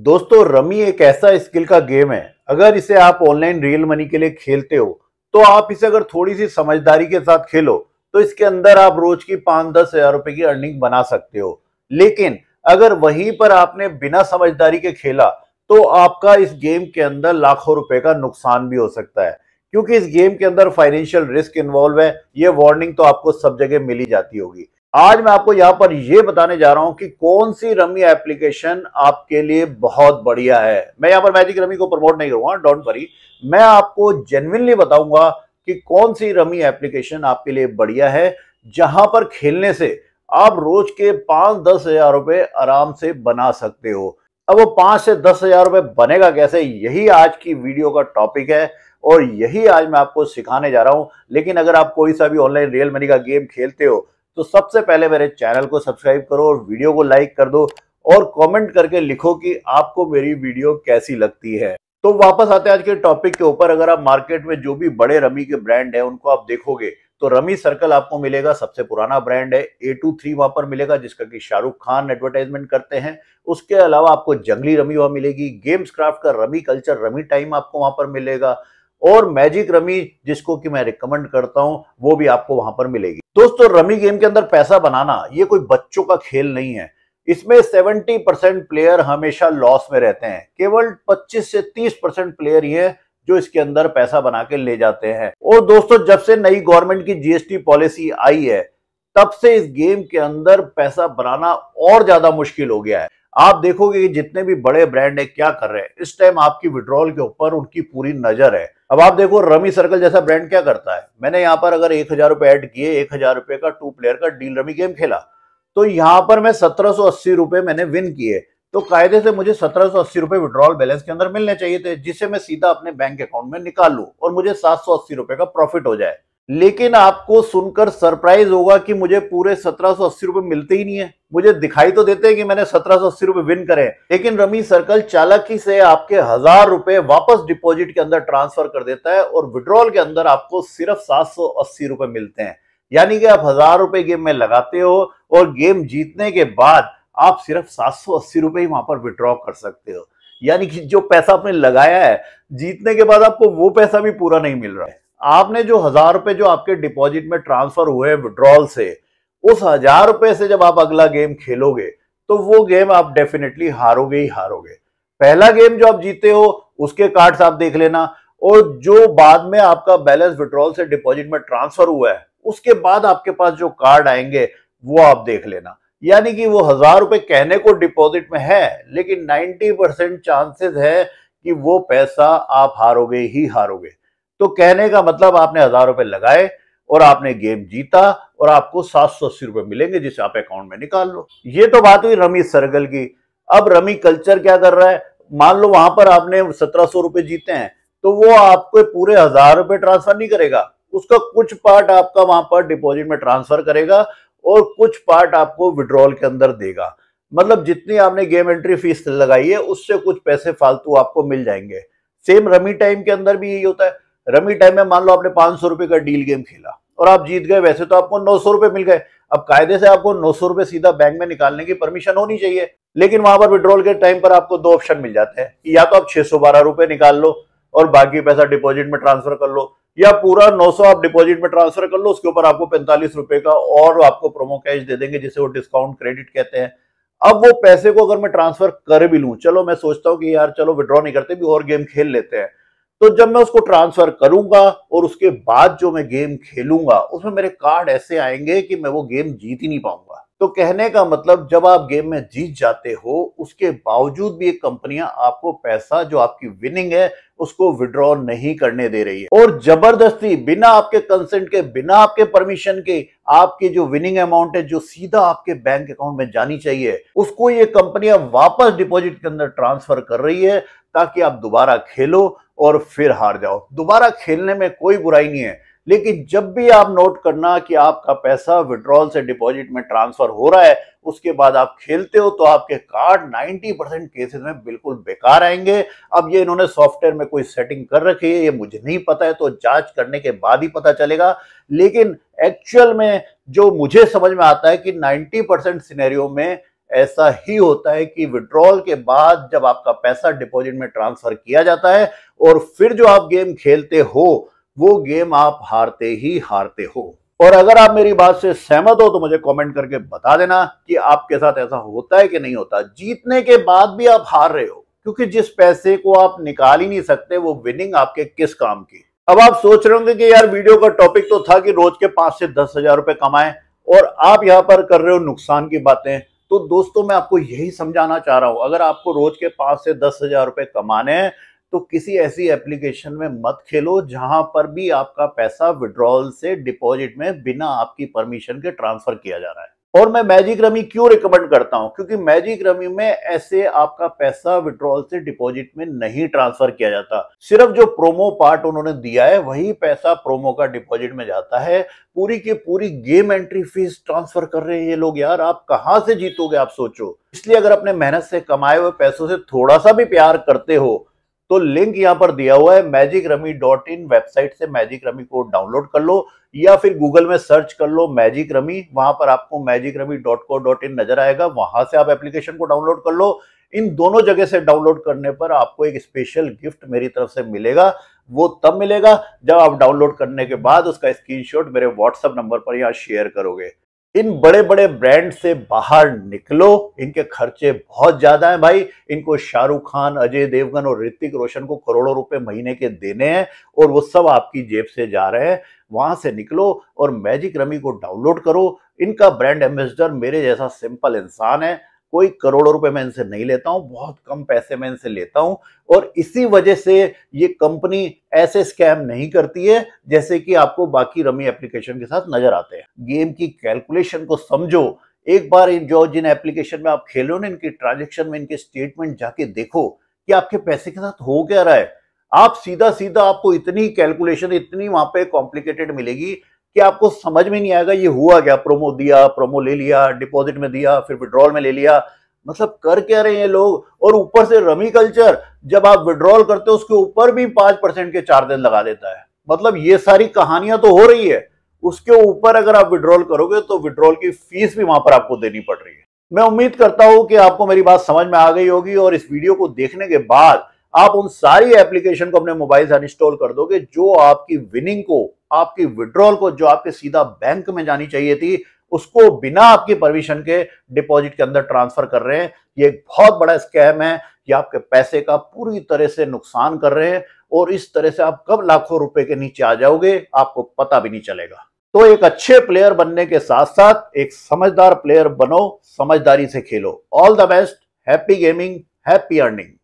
दोस्तों रमी एक ऐसा स्किल का गेम है अगर इसे आप ऑनलाइन रियल मनी के लिए खेलते हो तो आप इसे अगर थोड़ी सी समझदारी के साथ खेलो तो इसके अंदर आप रोज की पांच दस हजार रुपए की अर्निंग बना सकते हो लेकिन अगर वहीं पर आपने बिना समझदारी के खेला तो आपका इस गेम के अंदर लाखों रुपए का नुकसान भी हो सकता है क्योंकि इस गेम के अंदर फाइनेंशियल रिस्क इन्वॉल्व है ये वार्निंग तो आपको सब जगह मिली जाती होगी आज मैं आपको यहां पर यह बताने जा रहा हूं कि कौन सी रमी एप्लीकेशन आपके लिए बहुत बढ़िया है मैं यहां पर मैजिक रमी को प्रमोट नहीं करूंगा डोंट वरी मैं आपको जेनविनली बताऊंगा कि कौन सी रमी एप्लीकेशन आपके लिए बढ़िया है जहां पर खेलने से आप रोज के पांच दस हजार रुपए आराम से बना सकते हो अब वो पांच से दस हजार रुपए बनेगा कैसे यही आज की वीडियो का टॉपिक है और यही आज मैं आपको सिखाने जा रहा हूं लेकिन अगर आप कोई सा भी ऑनलाइन रियल मनी का गेम खेलते हो तो सबसे पहले मेरे चैनल को सब्सक्राइब करो और वीडियो को लाइक कर दो और कमेंट करके लिखो कि आपको मेरी वीडियो कैसी लगती है तो वापस आते हैं आज के टॉपिक के ऊपर अगर आप मार्केट में जो भी बड़े रमी के ब्रांड है उनको आप देखोगे तो रमी सर्कल आपको मिलेगा सबसे पुराना ब्रांड है ए टू थ्री वहां पर मिलेगा जिसका कि शाहरुख खान एडवर्टाइजमेंट करते हैं उसके अलावा आपको जंगली रमी वहां मिलेगी गेम्स क्राफ्ट का रमी कल्चर रमी टाइम आपको वहां पर मिलेगा और मैजिक रमी जिसको कि मैं रिकमेंड करता हूं वो भी आपको वहां पर मिलेगी दोस्तों रमी गेम के अंदर पैसा बनाना ये कोई बच्चों का खेल नहीं है इसमें 70 परसेंट प्लेयर हमेशा लॉस में रहते हैं केवल 25 से 30 परसेंट प्लेयर ही है जो इसके अंदर पैसा बना के ले जाते हैं और दोस्तों जब से नई गवर्नमेंट की जीएसटी पॉलिसी आई है तब से इस गेम के अंदर पैसा बनाना और ज्यादा मुश्किल हो गया है आप देखोगे कि जितने भी बड़े ब्रांड है क्या कर रहे हैं इस टाइम आपकी विड्रॉल के ऊपर उनकी पूरी नजर है अब आप देखो रमी सर्कल जैसा ब्रांड क्या करता है मैंने यहाँ पर अगर एक हजार रुपए ऐड किए एक हजार रुपये का टू प्लेयर का डील रमी गेम खेला तो यहाँ पर मैं सत्रह सौ अस्सी रुपये मैंने विन किए तो कायदे से मुझे सत्रह सौ अस्सी रुपये विड्रॉल बैलेंस के अंदर मिलने चाहिए थे जिसे मैं सीधा अपने बैंक अकाउंट में निकाल लू और मुझे सात सौ अस्सी रुपये का प्रॉफिट हो जाए लेकिन आपको सुनकर सरप्राइज होगा कि मुझे पूरे सत्रह रुपए मिलते ही नहीं है मुझे दिखाई तो देते हैं कि मैंने सत्रह रुपए विन करे लेकिन रमी सर्कल चालक ही से आपके हजार रुपए वापस डिपॉजिट के अंदर ट्रांसफर कर देता है और विड्रॉल के अंदर आपको सिर्फ सात रुपए मिलते हैं यानी कि आप हजार रुपए गेम में लगाते हो और गेम जीतने के बाद आप सिर्फ सात रुपए ही वहां पर विड्रॉ कर सकते हो यानी कि जो पैसा आपने लगाया है जीतने के बाद आपको वो पैसा भी पूरा नहीं मिल रहा है आपने जो हजार रुपए जो आपके डिपॉजिट में ट्रांसफर हुए विड्रॉल से उस हजार रुपए से जब आप अगला गेम खेलोगे तो वो गेम आप डेफिनेटली हारोगे ही हारोगे पहला गेम जो आप जीते हो उसके कार्ड्स आप देख लेना और जो बाद में आपका बैलेंस विड्रॉल से डिपॉजिट में ट्रांसफर हुआ है उसके बाद आपके पास जो कार्ड आएंगे वो आप देख लेना यानी कि वो हजार रुपए कहने को डिपॉजिट में है लेकिन 90 परसेंट चांसेस है कि वो पैसा आप हारोगे ही हारोगे तो कहने का मतलब आपने हजार रुपए लगाए और आपने गेम जीता और आपको सात सौ अस्सी रुपए मिलेंगे जिसे आप अकाउंट में निकाल लो ये तो बात हुई रमी सर्गल की अब रमी कल्चर क्या कर रहा है मान लो वहां पर आपने सत्रह सौ रुपए जीते हैं तो वो आपको पूरे हजार रुपए ट्रांसफर नहीं करेगा उसका कुछ पार्ट आपका वहां पर डिपॉजिट में ट्रांसफर करेगा और कुछ पार्ट आपको विड्रॉल के अंदर देगा मतलब जितनी आपने गेम एंट्री फीस लगाई है उससे कुछ पैसे फालतू आपको मिल जाएंगे सेम रमी टाइम के अंदर भी यही होता है रमी टाइम में मान लो आपने पांच सौ रुपए का डील गेम खेला और आप जीत गए वैसे तो आपको नौ सौ रुपए मिल गए अब कायदे से आपको नौ सौ रुपए सीधा बैंक में निकालने की परमिशन होनी चाहिए लेकिन वहां पर विड्रॉल के टाइम पर आपको दो ऑप्शन मिल जाते हैं या तो आप छह सौ बारह रुपए निकाल लो और बाकी पैसा डिपॉजिट में ट्रांसफर कर लो या पूरा नौ सौ आप डिपॉजिट में ट्रांसफर कर लो उसके ऊपर आपको पैंतालीस रुपए का और आपको प्रोमो कैश दे देंगे जिसे वो डिस्काउंट क्रेडिट कहते हैं अब वो पैसे को अगर मैं ट्रांसफर कर भी लूं चलो मैं सोचता हूँ कि यार चलो विड्रॉ नहीं करते भी और गेम खेल लेते हैं तो जब मैं उसको ट्रांसफर करूंगा और उसके बाद जो मैं गेम खेलूंगा उसमें मेरे कार्ड ऐसे आएंगे कि मैं वो गेम जीत ही नहीं पाऊंगा तो कहने का मतलब जब आप गेम में जीत जाते हो उसके बावजूद भी ये कंपनियां आपको पैसा जो आपकी विनिंग है उसको विड्रॉ नहीं करने दे रही है और जबरदस्ती बिना आपके कंसेंट के बिना आपके परमिशन के आपकी जो विनिंग अमाउंट है जो सीधा आपके बैंक अकाउंट में जानी चाहिए उसको ये कंपनियां वापस डिपॉजिट के अंदर ट्रांसफर कर रही है ताकि आप दोबारा खेलो और फिर हार जाओ दोबारा खेलने में कोई बुराई नहीं है लेकिन जब भी आप नोट करना कि आपका पैसा विड्रॉल से डिपॉजिट में ट्रांसफर हो रहा है उसके बाद आप खेलते हो तो आपके कार्ड 90 परसेंट केसेज में बिल्कुल बेकार आएंगे अब ये इन्होंने सॉफ्टवेयर में कोई सेटिंग कर रखी है ये मुझे नहीं पता है तो जांच करने के बाद ही पता चलेगा लेकिन एक्चुअल में जो मुझे समझ में आता है कि नाइन्टी परसेंट में ऐसा ही होता है कि विड्रॉल के बाद जब आपका पैसा डिपॉजिट में ट्रांसफर किया जाता है और फिर जो आप गेम खेलते हो वो गेम आप हारते ही हारते हो और अगर आप मेरी बात से सहमत हो तो मुझे कमेंट करके बता देना कि आपके साथ ऐसा होता है कि नहीं होता जीतने के बाद भी आप हार रहे हो क्योंकि जिस पैसे को आप निकाल ही नहीं सकते वो विनिंग आपके किस काम की अब आप सोच रहे होंगे कि यार वीडियो का टॉपिक तो था कि रोज के पांच से दस हजार रुपए कमाए और आप यहां पर कर रहे हो नुकसान की बातें तो दोस्तों मैं आपको यही समझाना चाह रहा हूं अगर आपको रोज के पांच से दस हजार रुपए कमाने हैं तो किसी ऐसी एप्लीकेशन में मत खेलो जहां पर भी आपका पैसा विड्रॉल से डिपॉजिट में बिना आपकी परमिशन के ट्रांसफर किया जा रहा है और मैं मैजिक रमी क्यों रिकमेंड करता हूं क्योंकि मैजिक रमी में ऐसे आपका पैसा विड्रॉल से डिपॉजिट में नहीं ट्रांसफर किया जाता सिर्फ जो प्रोमो पार्ट उन्होंने दिया है वही पैसा प्रोमो का डिपॉजिट में जाता है पूरी की पूरी गेम एंट्री फीस ट्रांसफर कर रहे हैं ये लोग यार आप कहां से जीतोगे आप सोचो इसलिए अगर अपने मेहनत से कमाए हुए पैसों से थोड़ा सा भी प्यार करते हो तो लिंक यहां पर दिया हुआ है magic rummy dot in website से मैजिक रमी को डाउनलोड कर लो या फिर गूगल में सर्च कर लो मैजिक रमी वहां पर आपको magic rummy dot co dot in नजर आएगा वहां से आप एप्लीकेशन को डाउनलोड कर लो इन दोनों जगह से डाउनलोड करने पर आपको एक स्पेशल गिफ्ट मेरी तरफ से मिलेगा वो तब मिलेगा जब आप डाउनलोड करने के बाद उसका स्क्रीनशॉट मेरे व्हाट्सएप नंबर पर यहाँ शेयर करोगे इन बड़े बड़े ब्रांड से बाहर निकलो इनके खर्चे बहुत ज्यादा हैं भाई इनको शाहरुख खान अजय देवगन और ऋतिक रोशन को करोड़ों रुपए महीने के देने हैं और वो सब आपकी जेब से जा रहे हैं वहां से निकलो और मैजिक रमी को डाउनलोड करो इनका ब्रांड एम्बेसडर मेरे जैसा सिंपल इंसान है कोई करोड़ों रुपए मैं इनसे नहीं लेता हूं बहुत कम पैसे मैं इनसे लेता हूं और इसी वजह से ये कंपनी ऐसे स्कैम नहीं करती है जैसे कि आपको बाकी रमी एप्लीकेशन के साथ नजर आते हैं गेम की कैलकुलेशन को समझो एक बार इन जो जिन एप्लीकेशन में आप खेलो ना इनकी ट्रांजेक्शन में इनके स्टेटमेंट जाके देखो कि आपके पैसे के साथ हो क्या रहा है आप सीधा सीधा आपको इतनी कैलकुलेशन इतनी वहां पे कॉम्प्लिकेटेड मिलेगी कि आपको समझ में नहीं आएगा ये हुआ क्या प्रोमो दिया प्रोमो ले लिया डिपॉजिट में दिया फिर विड्रॉल में ले लिया मतलब कर क्या रहे हैं लोग और ऊपर से रमी कल्चर जब आप विड्रॉल करते हो उसके ऊपर भी पांच परसेंट के चार्जेस लगा देता है मतलब ये सारी कहानियां तो हो रही है उसके ऊपर अगर आप विड्रॉल करोगे तो विड्रॉल की फीस भी वहां पर आपको देनी पड़ रही है मैं उम्मीद करता हूं कि आपको मेरी बात समझ में आ गई होगी और इस वीडियो को देखने के बाद आप उन सारी एप्लीकेशन को अपने मोबाइल से इंस्टॉल कर दोगे जो आपकी विनिंग को आपकी विड्रॉल को जो आपके सीधा बैंक में जानी चाहिए थी उसको बिना आपकी परमिशन के डिपॉजिट के अंदर ट्रांसफर कर रहे हैं ये एक बहुत बड़ा स्कैम है ये आपके पैसे का पूरी तरह से नुकसान कर रहे हैं और इस तरह से आप कब लाखों रुपए के नीचे आ जाओगे आपको पता भी नहीं चलेगा तो एक अच्छे प्लेयर बनने के साथ साथ एक समझदार प्लेयर बनो समझदारी से खेलो all the best happy gaming happy earning